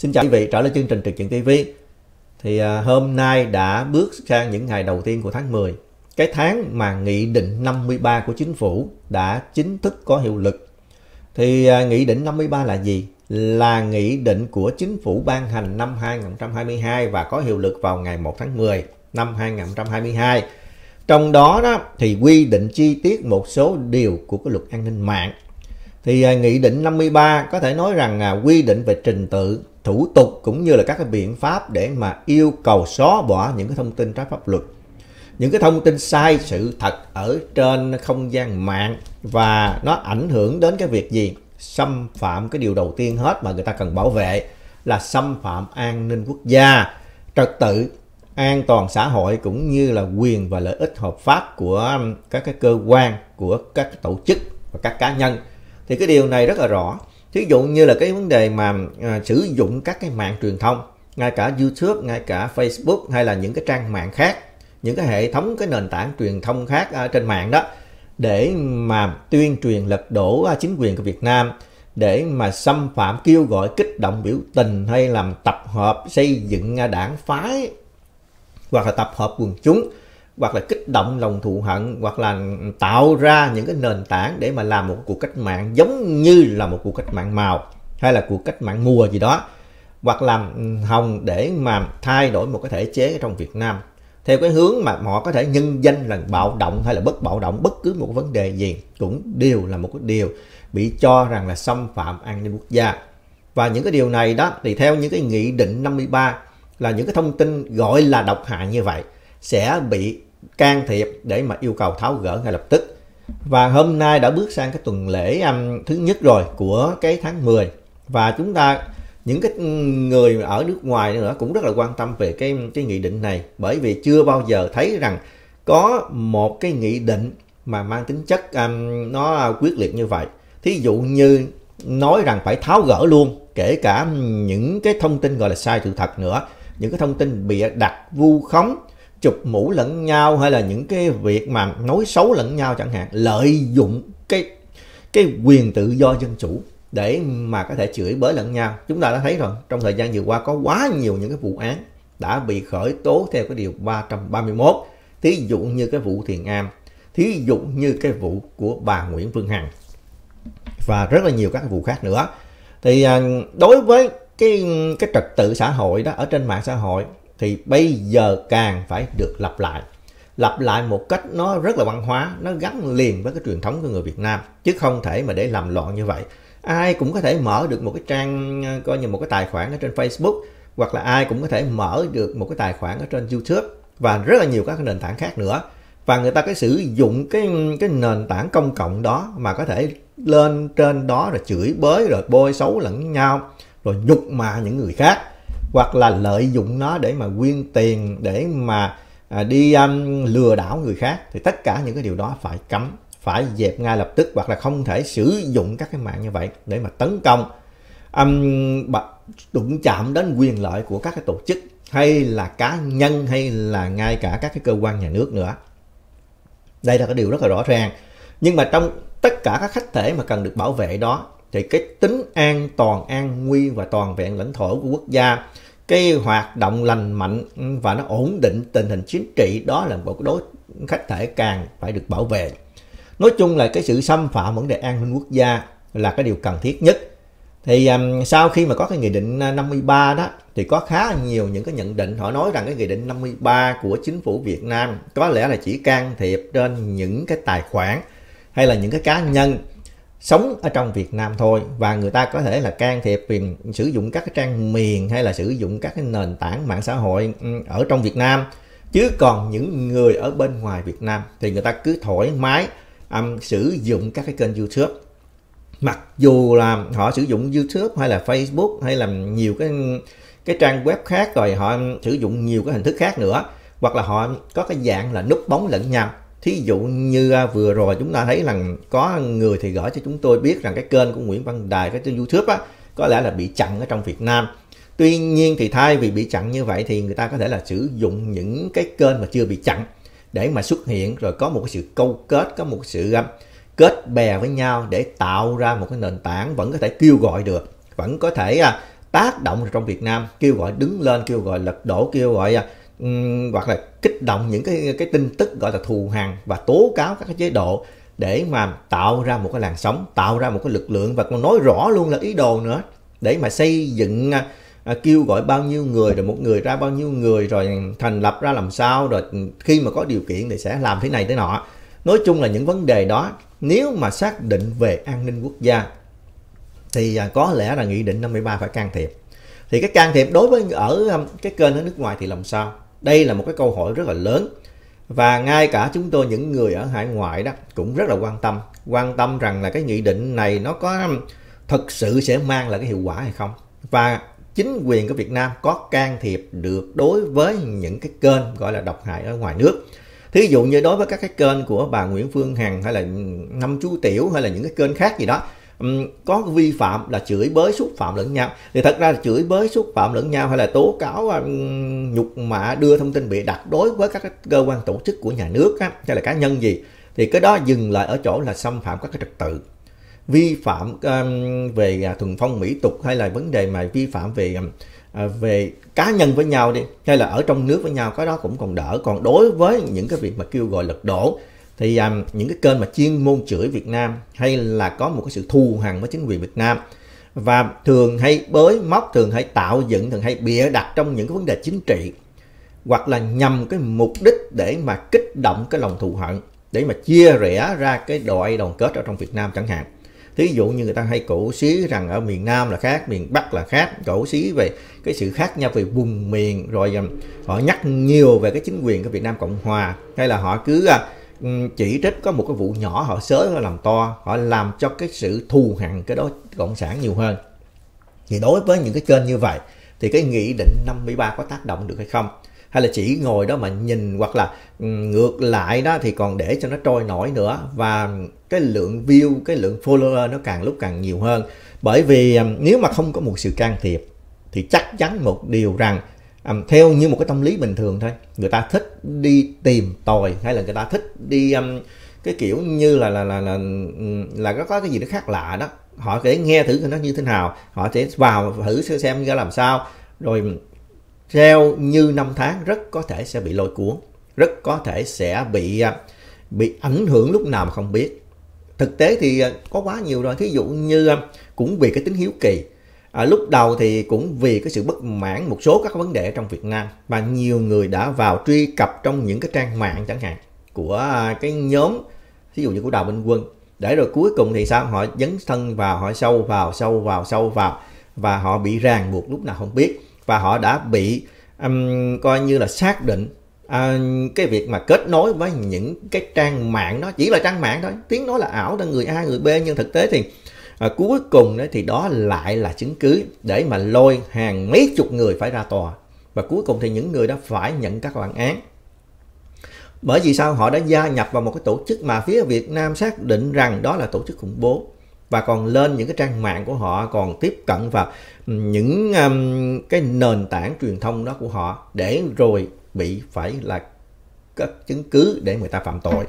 Xin chào quý vị trở lại chương trình Trực Diện TV. Thì à, hôm nay đã bước sang những ngày đầu tiên của tháng 10. Cái tháng mà Nghị định 53 của chính phủ đã chính thức có hiệu lực. Thì à, Nghị định 53 là gì? Là Nghị định của chính phủ ban hành năm 2022 và có hiệu lực vào ngày 1 tháng 10 năm 2022. Trong đó, đó thì quy định chi tiết một số điều của cái luật an ninh mạng thì à, Nghị định 53 có thể nói rằng à, quy định về trình tự, thủ tục cũng như là các cái biện pháp để mà yêu cầu xóa bỏ những cái thông tin trái pháp luật. Những cái thông tin sai sự thật ở trên không gian mạng và nó ảnh hưởng đến cái việc gì? Xâm phạm cái điều đầu tiên hết mà người ta cần bảo vệ là xâm phạm an ninh quốc gia, trật tự an toàn xã hội cũng như là quyền và lợi ích hợp pháp của các cái cơ quan, của các tổ chức và các cá nhân thì cái điều này rất là rõ thí dụ như là cái vấn đề mà à, sử dụng các cái mạng truyền thông ngay cả YouTube ngay cả Facebook hay là những cái trang mạng khác những cái hệ thống cái nền tảng truyền thông khác à, trên mạng đó để mà tuyên truyền lật đổ à, chính quyền của Việt Nam để mà xâm phạm kêu gọi kích động biểu tình hay làm tập hợp xây dựng đảng phái hoặc là tập hợp quần chúng hoặc là kích động lòng thù hận hoặc là tạo ra những cái nền tảng để mà làm một cuộc cách mạng giống như là một cuộc cách mạng màu hay là cuộc cách mạng mùa gì đó hoặc làm hồng để mà thay đổi một cái thể chế trong Việt Nam theo cái hướng mà họ có thể nhân danh là bạo động hay là bất bạo động bất cứ một vấn đề gì cũng đều là một cái điều bị cho rằng là xâm phạm an ninh quốc gia và những cái điều này đó thì theo những cái nghị định 53 là những cái thông tin gọi là độc hại như vậy sẽ bị can thiệp để mà yêu cầu tháo gỡ ngay lập tức. Và hôm nay đã bước sang cái tuần lễ um, thứ nhất rồi của cái tháng 10 và chúng ta những cái người ở nước ngoài nữa cũng rất là quan tâm về cái cái nghị định này bởi vì chưa bao giờ thấy rằng có một cái nghị định mà mang tính chất um, nó quyết liệt như vậy. Thí dụ như nói rằng phải tháo gỡ luôn kể cả những cái thông tin gọi là sai sự thật nữa, những cái thông tin bị đặt vu khống chụp mũ lẫn nhau hay là những cái việc mà nói xấu lẫn nhau chẳng hạn lợi dụng cái cái quyền tự do dân chủ để mà có thể chửi bới lẫn nhau chúng ta đã thấy rồi trong thời gian vừa qua có quá nhiều những cái vụ án đã bị khởi tố theo cái điều 331 thí dụ như cái vụ Thiền Am thí dụ như cái vụ của bà Nguyễn Phương Hằng và rất là nhiều các vụ khác nữa thì à, đối với cái cái trật tự xã hội đó ở trên mạng xã hội thì bây giờ càng phải được lặp lại. Lặp lại một cách nó rất là văn hóa, nó gắn liền với cái truyền thống của người Việt Nam, chứ không thể mà để làm loạn như vậy. Ai cũng có thể mở được một cái trang, ờ, coi như một cái tài khoản ở trên Facebook, hoặc là ai cũng có thể mở được một cái tài khoản ở trên YouTube và rất là nhiều các cái nền tảng khác nữa và người ta cái sử dụng cái cái nền tảng công cộng đó mà có thể lên trên đó rồi chửi bới rồi bôi xấu lẫn nhau rồi nhục mạ những người khác hoặc là lợi dụng nó để mà quyên tiền để mà à, đi um, lừa đảo người khác thì tất cả những cái điều đó phải cấm phải dẹp ngay lập tức hoặc là không thể sử dụng các cái mạng như vậy để mà tấn công um, đụng chạm đến quyền lợi của các cái tổ chức hay là cá nhân hay là ngay cả các cái cơ quan nhà nước nữa đây là cái điều rất là rõ ràng nhưng mà trong tất cả các khách thể mà cần được bảo vệ đó thì cái tính an toàn an nguy và toàn vẹn lãnh thổ của quốc gia cái hoạt động lành mạnh và nó ổn định tình hình chính trị đó là một đối khách thể càng phải được bảo vệ nói chung là cái sự xâm phạm vấn đề an ninh quốc gia là cái điều cần thiết nhất thì um, sau khi mà có cái nghị định 53 à, đó thì có khá nhiều những cái nhận định họ nói rằng cái nghị định 53 của chính phủ Việt Nam có lẽ là chỉ can thiệp trên những cái tài khoản hay là những cái cá nhân sống ở trong Việt Nam thôi và người ta có thể là can thiệp vì sử dụng các cái trang miền hay là sử dụng các cái nền tảng mạng xã hội ừ, ở trong Việt Nam chứ còn những người ở bên ngoài Việt Nam thì người ta cứ thoải mái um, sử dụng các cái kênh YouTube mặc dù là họ sử dụng YouTube hay là Facebook hay là nhiều cái cái trang web khác rồi họ sử dụng nhiều cái hình thức khác nữa hoặc là họ có cái dạng là núp bóng lẫn nhau Thí dụ như à, vừa rồi chúng ta thấy rằng có người thì gửi cho chúng tôi biết rằng cái kênh của Nguyễn Văn Đài cái trên YouTube á có lẽ là bị chặn ở trong Việt Nam. Tuy nhiên thì thay vì bị chặn như vậy thì người ta có thể là sử dụng những cái kênh mà chưa bị chặn để mà xuất hiện rồi có một cái sự câu kết, có một sự à, kết bè với nhau để tạo ra một cái nền tảng vẫn có thể kêu gọi được, vẫn có thể à, tác động trong Việt Nam, kêu gọi đứng lên, kêu gọi lật đổ, kêu gọi hoặc là kích động những cái cái tin tức gọi là thù hằn và tố cáo các cái chế độ để mà tạo ra một cái làn sóng, tạo ra một cái lực lượng và còn nói rõ luôn là ý đồ nữa để mà xây dựng à, à, kêu gọi bao nhiêu người rồi một người ra bao nhiêu người rồi thành lập ra làm sao rồi khi mà có điều kiện thì sẽ làm thế này thế nọ. Nói chung là những vấn đề đó nếu mà xác định về an ninh quốc gia thì à, có lẽ là nghị định 53 phải can thiệp. Thì cái can thiệp đối với ở à, cái kênh ở nước ngoài thì làm sao? Đây là một cái câu hỏi rất là lớn và ngay cả chúng tôi những người ở hải ngoại đó cũng rất là quan tâm quan tâm rằng là cái nghị định này nó có thực sự sẽ mang lại cái hiệu quả hay không và chính quyền của Việt Nam có can thiệp được đối với những cái kênh gọi là độc hại ở ngoài nước thí dụ như đối với các cái kênh của bà Nguyễn Phương Hằng hay là năm chú tiểu hay là những cái kênh khác gì đó có vi phạm là chửi bới xúc phạm lẫn nhau thì thật ra là chửi bới xúc phạm lẫn nhau hay là tố cáo nhục mạ đưa thông tin bị đặt đối với các cơ quan tổ chức của nhà nước hay là cá nhân gì thì cái đó dừng lại ở chỗ là xâm phạm các cái trật tự vi phạm về à, thuần phong mỹ tục hay là vấn đề mà vi phạm về à, về cá nhân với nhau đi hay là ở trong nước với nhau cái đó cũng còn đỡ còn đối với những cái việc mà kêu gọi lật đổ thì um, những cái kênh mà chuyên môn chửi Việt Nam hay là có một cái sự thù hằn với chính quyền Việt Nam và thường hay bới móc thường hay tạo dựng thường hay bịa đặt trong những cái vấn đề chính trị hoặc là nhằm cái mục đích để mà kích động cái lòng thù hận để mà chia rẽ ra cái đội đoàn kết ở trong Việt Nam chẳng hạn thí dụ như người ta hay cổ xí rằng ở miền Nam là khác miền Bắc là khác cổ xí về cái sự khác nhau về vùng miền rồi à, họ nhắc nhiều về cái chính quyền của Việt Nam Cộng Hòa hay là họ cứ à, Ừ, chỉ trích có một cái vụ nhỏ họ sớ họ làm to họ làm cho cái sự thù hằn cái đó cộng sản nhiều hơn thì đối với những cái kênh như vậy thì cái nghị định 53 có tác động được hay không hay là chỉ ngồi đó mà nhìn hoặc là ừ, ngược lại đó thì còn để cho nó trôi nổi nữa và cái lượng view cái lượng follower nó càng lúc càng nhiều hơn bởi vì ừ, nếu mà không có một sự can thiệp thì chắc chắn một điều rằng um, theo như một cái tâm lý bình thường thôi người ta thích đi tìm tòi hay là người ta thích đi um, cái kiểu như là là là là là có, cái gì đó khác lạ đó họ sẽ nghe thử nó như thế nào họ sẽ vào thử xem ra làm sao rồi theo như năm tháng rất có thể sẽ bị lôi cuốn rất có thể sẽ bị à, bị ảnh hưởng lúc nào mà không biết thực tế thì à, có quá nhiều rồi thí dụ như à, cũng vì cái tính hiếu kỳ À, lúc đầu thì cũng vì cái sự bất mãn một số các vấn đề trong Việt Nam mà nhiều người đã vào truy cập trong những cái trang mạng chẳng hạn của à, cái nhóm ví dụ như của Đào Minh Quân để rồi cuối cùng thì sao họ dấn thân vào họ sâu vào sâu vào sâu vào và họ bị ràng buộc lúc nào không biết và họ đã bị um, coi như là xác định uh, cái việc mà kết nối với những cái trang mạng đó chỉ là trang mạng thôi tiếng nói là ảo là người A người B nhưng thực tế thì và cuối cùng đó thì đó lại là chứng cứ để mà lôi hàng mấy chục người phải ra tòa và cuối cùng thì những người đó phải nhận các bản án bởi vì sao họ đã gia nhập vào một cái tổ chức mà phía Việt Nam xác định rằng đó là tổ chức khủng bố và còn lên những cái trang mạng của họ còn tiếp cận vào ừ, những um, cái nền tảng truyền thông đó của họ để rồi bị phải là các chứng cứ để người ta phạm tội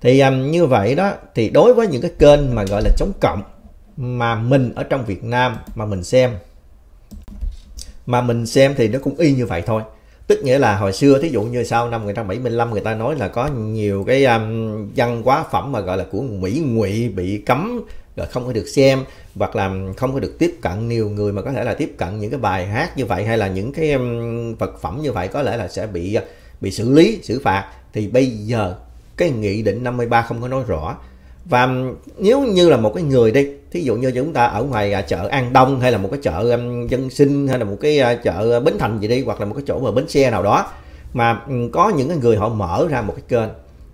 thì um, như vậy đó thì đối với những cái kênh mà gọi là chống cộng mà mình ở trong Việt Nam mà mình xem mà mình xem thì nó cũng y như vậy thôi tức nghĩa là hồi xưa thí dụ như sau năm 1975 người ta nói là có nhiều cái um, văn hóa phẩm mà gọi là của Mỹ ngụy bị cấm rồi không có được xem hoặc là không có được tiếp cận nhiều người mà có thể là tiếp cận những cái bài hát như vậy hay là những cái um, vật phẩm như vậy có lẽ là sẽ bị uh, bị xử lý xử phạt thì bây giờ cái nghị định 53 không có nói rõ và um, nếu như là một cái người đi thí dụ như chúng ta ở ngoài à, chợ An Đông hay là một cái chợ um, dân sinh hay là một cái à, chợ Bến Thành gì đi hoặc là một cái chỗ mà bến xe nào đó mà um, có những cái người họ mở ra một cái kênh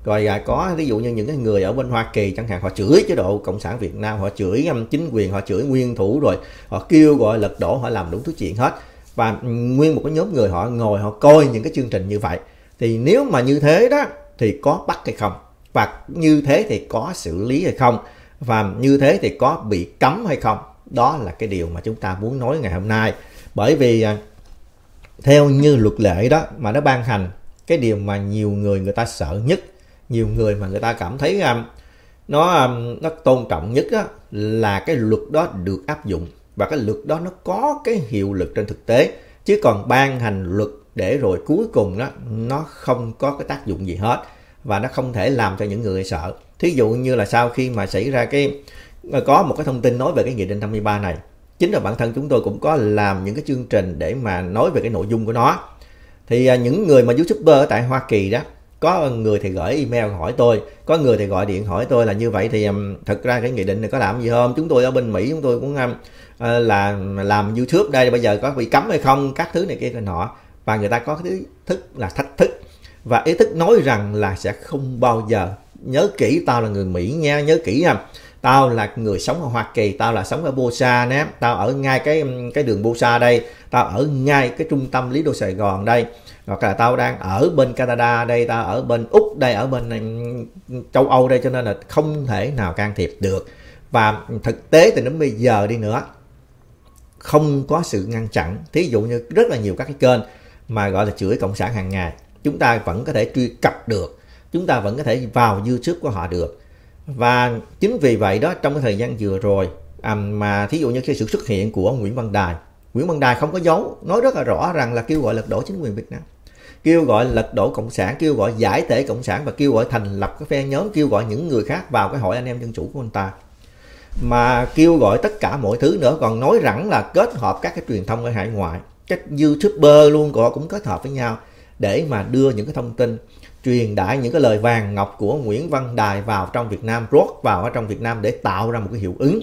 rồi à, có ví dụ như những cái người ở bên Hoa Kỳ chẳng hạn họ chửi chế độ cộng sản Việt Nam họ chửi chính quyền họ chửi nguyên thủ rồi họ kêu gọi lật đổ họ làm đủ thứ chuyện hết và nguyên một cái nhóm người họ ngồi họ coi những cái chương trình như vậy thì nếu mà như thế đó thì có bắt hay không và như thế thì có xử lý hay không và như thế thì có bị cấm hay không đó là cái điều mà chúng ta muốn nói ngày hôm nay bởi vì à, theo như luật lệ đó mà nó ban hành cái điều mà nhiều người người ta sợ nhất nhiều người mà người ta cảm thấy à, nó à, nó tôn trọng nhất đó, là cái luật đó được áp dụng và cái luật đó nó có cái hiệu lực trên thực tế chứ còn ban hành luật để rồi cuối cùng đó nó không có cái tác dụng gì hết và nó không thể làm cho những người sợ. Thí dụ như là sau khi mà xảy ra cái có một cái thông tin nói về cái nghị định 53 này, chính là bản thân chúng tôi cũng có làm những cái chương trình để mà nói về cái nội dung của nó. Thì à, những người mà youtuber ở tại Hoa Kỳ đó, có người thì gửi email hỏi tôi, có người thì gọi điện hỏi tôi là như vậy thì thật ra cái nghị định này có làm gì không? Chúng tôi ở bên Mỹ chúng tôi cũng ờ, là làm YouTube đây bây giờ có bị cấm hay không? Các thứ này kia nọ và người ta có cái thứ thức là thách thức và ý thức nói rằng là sẽ không bao giờ nhớ kỹ tao là người Mỹ nha nhớ kỹ ha tao là người sống ở Hoa Kỳ tao là sống ở Busan á tao ở ngay cái cái đường Busan đây tao ở ngay cái trung tâm Lý Đô Sài Gòn đây hoặc là tao đang ở bên Canada đây tao ở bên Úc đây ở bên ừ, châu Âu đây cho nên là không thể nào can thiệp được và thực tế thì đến bây giờ đi nữa không có sự ngăn chặn thí dụ như rất là nhiều các cái kênh mà gọi là chửi cộng sản hàng ngày chúng ta vẫn có thể truy cập được chúng ta vẫn có thể vào YouTube của họ được và chính vì vậy đó trong cái thời gian vừa rồi mà thí dụ như cái sự xuất hiện của Nguyễn Văn Đài Nguyễn Văn Đài không có giấu nói rất là rõ rằng là kêu gọi lật đổ chính quyền Việt Nam kêu gọi lật đổ cộng sản kêu gọi giải thể cộng sản và kêu gọi thành lập cái phe nhóm kêu gọi những người khác vào cái hội anh em dân chủ của anh ta mà kêu gọi tất cả mọi thứ nữa còn nói rằng là kết hợp các cái truyền thông ở hải ngoại các youtuber luôn họ cũng kết hợp với nhau để mà đưa những cái thông tin truyền tải những cái lời vàng ngọc của Nguyễn Văn Đài vào trong Việt Nam, rót vào ở trong Việt Nam để tạo ra một cái hiệu ứng.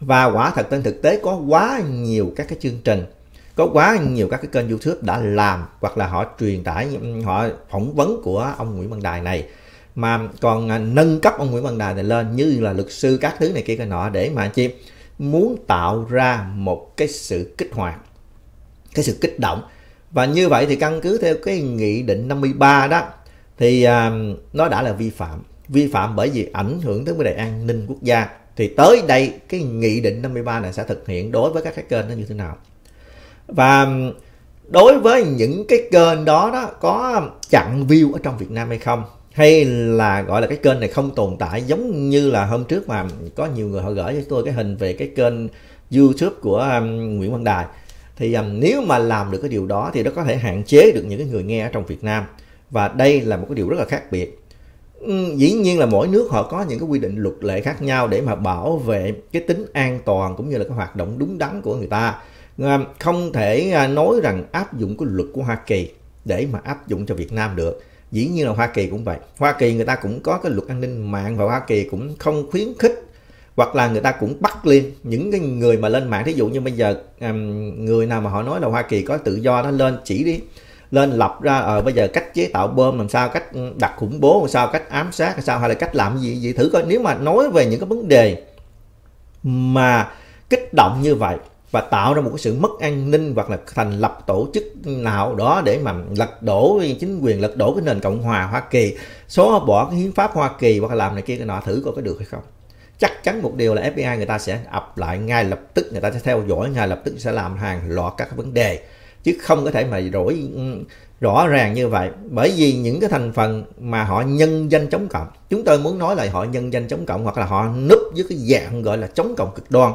Và quả thật trên thực tế có quá nhiều các cái chương trình, có quá nhiều các cái kênh YouTube đã làm hoặc là họ truyền tải họ phỏng vấn của ông Nguyễn Văn Đài này mà còn à, nâng cấp ông Nguyễn Văn Đài này lên như là luật sư các thứ này kia cái nọ để mà chi muốn tạo ra một cái sự kích hoạt cái sự kích động và như vậy thì căn cứ theo cái nghị định 53 đó thì à, nó đã là vi phạm. Vi phạm bởi vì ảnh hưởng tới vấn đề an ninh quốc gia. Thì tới đây cái nghị định 53 này sẽ thực hiện đối với các cái kênh nó như thế nào. Và đối với những cái kênh đó đó có chặn view ở trong Việt Nam hay không? Hay là gọi là cái kênh này không tồn tại giống như là hôm trước mà có nhiều người họ gửi cho tôi cái hình về cái kênh YouTube của um, Nguyễn Văn Đài thì um, nếu mà làm được cái điều đó thì nó có thể hạn chế được những cái người nghe ở trong Việt Nam và đây là một cái điều rất là khác biệt dĩ nhiên là mỗi nước họ có những cái quy định luật lệ khác nhau để mà bảo vệ cái tính an toàn cũng như là cái hoạt động đúng đắn của người ta um, không thể à, nói rằng áp dụng cái luật của Hoa Kỳ để mà áp dụng cho Việt Nam được dĩ nhiên là Hoa Kỳ cũng vậy Hoa Kỳ người ta cũng có cái luật an ninh mạng và Hoa Kỳ cũng không khuyến khích hoặc là người ta cũng bắt lên những cái người mà lên mạng thí dụ như bây giờ người nào mà họ nói là hoa kỳ có tự do nó lên chỉ đi lên lập ra ở ờ, bây giờ cách chế tạo bom làm sao cách đặt khủng bố làm sao cách ám sát làm sao hay là cách làm gì gì thử coi nếu mà nói về những cái vấn đề mà kích động như vậy và tạo ra một cái sự mất an ninh hoặc là thành lập tổ chức nào đó để mà lật đổ chính quyền lật đổ cái nền cộng hòa hoa kỳ xóa bỏ cái hiến pháp hoa kỳ hoặc là làm này kia cái nọ thử coi có được hay không chắc chắn một điều là FBI người ta sẽ ập lại ngay lập tức, người ta sẽ theo dõi ngay lập tức sẽ làm hàng loạt các vấn đề chứ không có thể mà rỗi ừ, rõ ràng như vậy bởi vì những cái thành phần mà họ nhân danh chống cộng chúng tôi muốn nói là họ nhân danh chống cộng hoặc là họ núp dưới cái dạng gọi là chống cộng cực đoan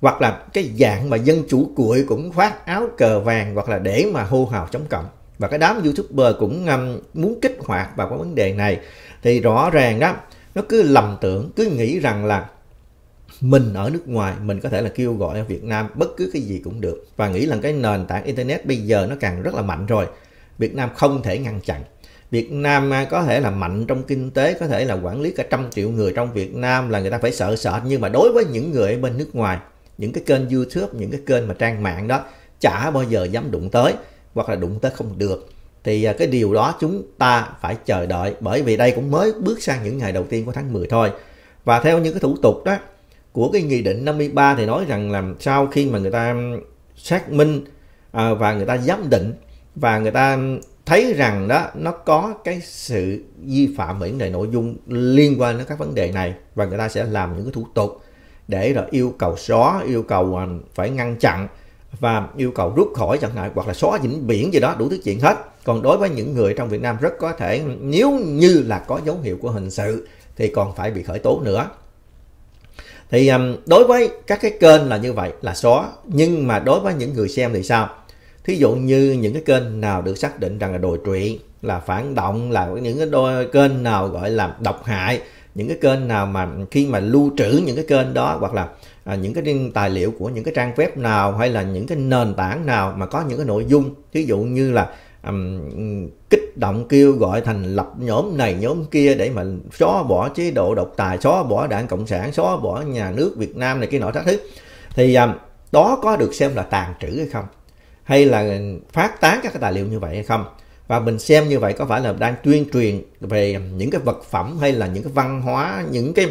hoặc là cái dạng mà dân chủ cuội cũng khoác áo cờ vàng hoặc là để mà hô hào chống cộng và cái đám youtuber cũng muốn kích hoạt vào cái vấn đề này thì rõ ràng đó nó cứ lầm tưởng, cứ nghĩ rằng là mình ở nước ngoài mình có thể là kêu gọi ở Việt Nam bất cứ cái gì cũng được và nghĩ rằng cái nền tảng internet bây giờ nó càng rất là mạnh rồi Việt Nam không thể ngăn chặn Việt Nam à, có thể là mạnh trong kinh tế có thể là quản lý cả trăm triệu người trong Việt Nam là người ta phải sợ sợ nhưng mà đối với những người ở bên nước ngoài những cái kênh YouTube những cái kênh mà trang mạng đó chả bao giờ dám đụng tới hoặc là đụng tới không được thì à, cái điều đó chúng ta phải chờ đợi bởi vì đây cũng mới bước sang những ngày đầu tiên của tháng 10 thôi. Và theo những cái thủ tục đó của cái nghị định 53 thì nói rằng là sau khi mà người ta xác minh à, và người ta giám định và người ta thấy rằng đó nó có cái sự vi phạm về vấn đề nội dung liên quan đến các vấn đề này và người ta sẽ làm những cái thủ tục để rồi yêu cầu xóa, yêu cầu à, phải ngăn chặn và yêu cầu rút khỏi chẳng hạn hoặc là xóa vĩnh biển gì đó đủ thứ chuyện hết còn đối với những người trong Việt Nam rất có thể nếu như là có dấu hiệu của hình sự thì còn phải bị khởi tố nữa. Thì um, đối với các cái kênh là như vậy là xóa. Nhưng mà đối với những người xem thì sao? Thí dụ như những cái kênh nào được xác định rằng là đồi trụy, là phản động, là những cái đôi kênh nào gọi là độc hại, những cái kênh nào mà khi mà lưu trữ những cái kênh đó hoặc là à, những cái tài liệu của những cái trang web nào hay là những cái nền tảng nào mà có những cái nội dung thí dụ như là um, kích động kêu gọi thành lập nhóm này nhóm kia để mà xóa bỏ chế độ độc tài xóa bỏ đảng cộng sản xóa bỏ nhà nước việt nam này cái nọ các thứ thì um, đó có được xem là tàn trữ hay không hay là phát tán các cái tài liệu như vậy hay không và mình xem như vậy có phải là đang tuyên truyền về những cái vật phẩm hay là những cái văn hóa những cái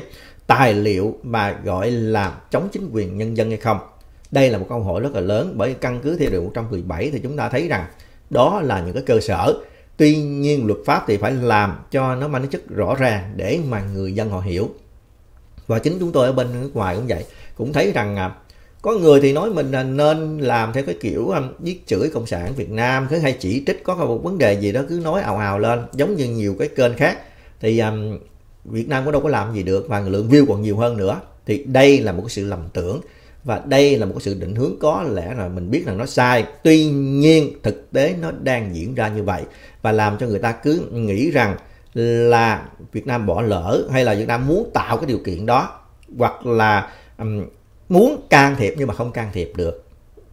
tài liệu mà gọi là chống chính quyền nhân dân hay không đây là một câu hỏi rất là lớn bởi căn cứ theo điều 117 thì chúng ta thấy rằng đó là những cái cơ sở tuy nhiên luật pháp thì phải làm cho nó mang tính chất rõ ràng để mà người dân họ hiểu và chính chúng tôi ở bên nước ngoài cũng vậy cũng thấy rằng à, có người thì nói mình là nên làm theo cái kiểu giết à, chửi cộng sản Việt Nam cứ hay chỉ trích có một vấn đề gì đó cứ nói ào ào lên giống như nhiều cái kênh khác thì à, Việt Nam cũng đâu có làm gì được và lượng view còn nhiều hơn nữa thì đây là một cái sự lầm tưởng và đây là một sự định hướng có lẽ là mình biết là nó sai tuy nhiên thực tế nó đang diễn ra như vậy và làm cho người ta cứ nghĩ rằng là Việt Nam bỏ lỡ hay là Việt Nam muốn tạo cái điều kiện đó hoặc là um, muốn can thiệp nhưng mà không can thiệp được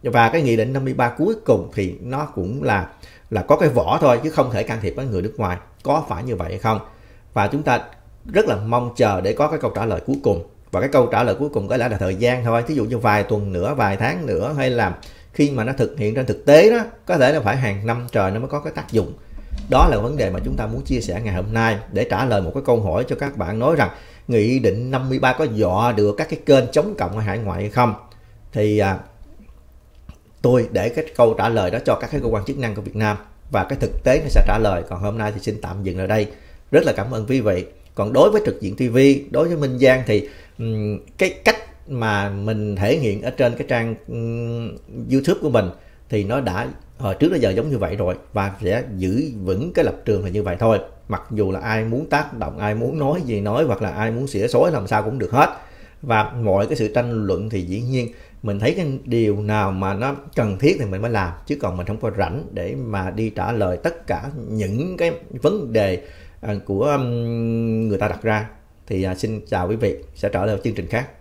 và cái nghị định 53 cuối cùng thì nó cũng là là có cái vỏ thôi chứ không thể can thiệp với người nước ngoài có phải như vậy hay không và chúng ta rất là mong chờ để có cái câu trả lời cuối cùng và cái câu trả lời cuối cùng có lẽ là thời gian thôi thí dụ như vài tuần nữa vài tháng nữa hay là khi mà nó thực hiện trên thực tế đó có thể là phải hàng năm trời nó mới có cái tác dụng đó là vấn đề mà chúng ta muốn chia sẻ ngày hôm nay để trả lời một cái câu hỏi cho các bạn nói rằng nghị định 53 có dọa được các cái kênh chống cộng ở hải ngoại hay không thì à, tôi để cái câu trả lời đó cho các cái cơ quan chức năng của Việt Nam và cái thực tế nó sẽ trả lời còn hôm nay thì xin tạm dừng ở đây rất là cảm ơn quý vị còn đối với trực diện TV đối với Minh Giang thì cái cách mà mình thể hiện ở trên cái trang YouTube của mình thì nó đã hồi trước đến giờ giống như vậy rồi và sẽ giữ vững cái lập trường là như vậy thôi mặc dù là ai muốn tác động ai muốn nói gì nói hoặc là ai muốn xỉa xối làm sao cũng được hết và mọi cái sự tranh luận thì dĩ nhiên mình thấy cái điều nào mà nó cần thiết thì mình mới làm chứ còn mình không có rảnh để mà đi trả lời tất cả những cái vấn đề à, của người ta đặt ra thì à, xin chào quý vị sẽ trở lại chương trình khác